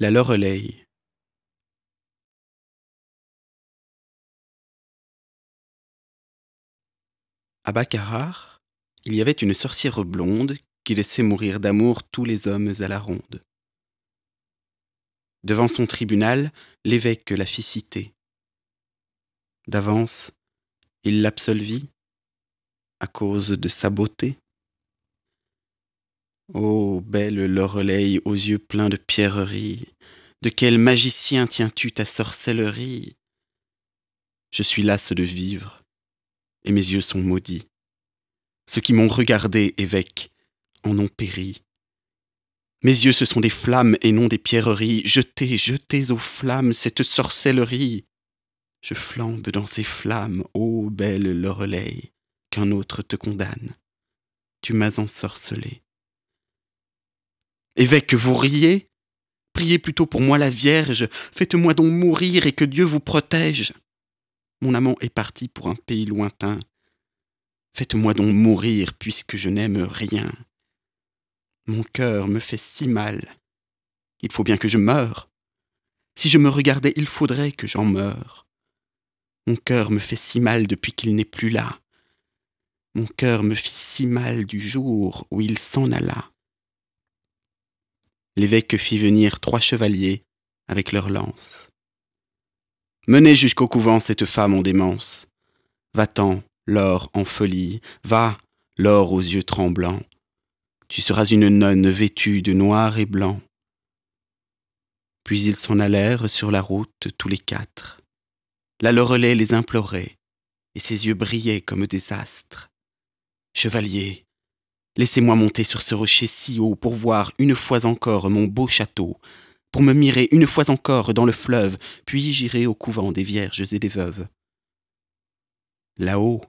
la Loreley À Baccarat, il y avait une sorcière blonde qui laissait mourir d'amour tous les hommes à la ronde. Devant son tribunal, l'évêque la fit citer. D'avance, il l'absolvit à cause de sa beauté. Ô belle Loreley aux yeux pleins de pierreries, de quel magicien tiens-tu ta sorcellerie Je suis lasse de vivre, et mes yeux sont maudits. Ceux qui m'ont regardé, évêque, en ont péri. Mes yeux, ce sont des flammes et non des pierreries. Jetez, jetez aux flammes cette sorcellerie. Je flambe dans ces flammes, ô belle Loreley, qu'un autre te condamne. Tu m'as ensorcelé. Évêque, vous riez Priez plutôt pour moi la Vierge, faites-moi donc mourir et que Dieu vous protège. Mon amant est parti pour un pays lointain. Faites-moi donc mourir puisque je n'aime rien. Mon cœur me fait si mal. Il faut bien que je meure. Si je me regardais, il faudrait que j'en meure. Mon cœur me fait si mal depuis qu'il n'est plus là. Mon cœur me fit si mal du jour où il s'en alla l'évêque fit venir trois chevaliers avec leurs lances. Menez jusqu'au couvent cette femme en démence. Va-t'en, l'or en folie, va, l'or aux yeux tremblants. Tu seras une nonne vêtue de noir et blanc. Puis ils s'en allèrent sur la route tous les quatre. La relais les implorait, et ses yeux brillaient comme des astres. Chevalier, Laissez-moi monter sur ce rocher si haut pour voir une fois encore mon beau château, pour me mirer une fois encore dans le fleuve, puis j'irai au couvent des vierges et des veuves. Là-haut,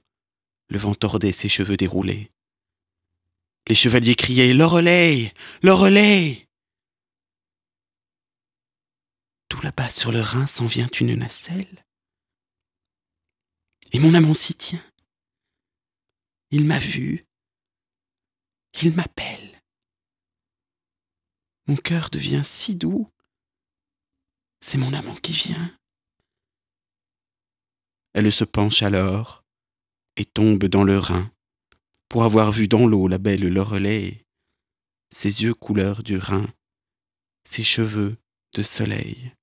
le vent tordait ses cheveux déroulés. Les chevaliers criaient Le relais !» Tout là-bas sur le Rhin s'en vient une nacelle. Et mon amant s'y tient. Il m'a vu, il m'appelle. Mon cœur devient si doux. C'est mon amant qui vient. Elle se penche alors et tombe dans le Rhin pour avoir vu dans l'eau la belle Loreley, ses yeux couleur du Rhin, ses cheveux de soleil.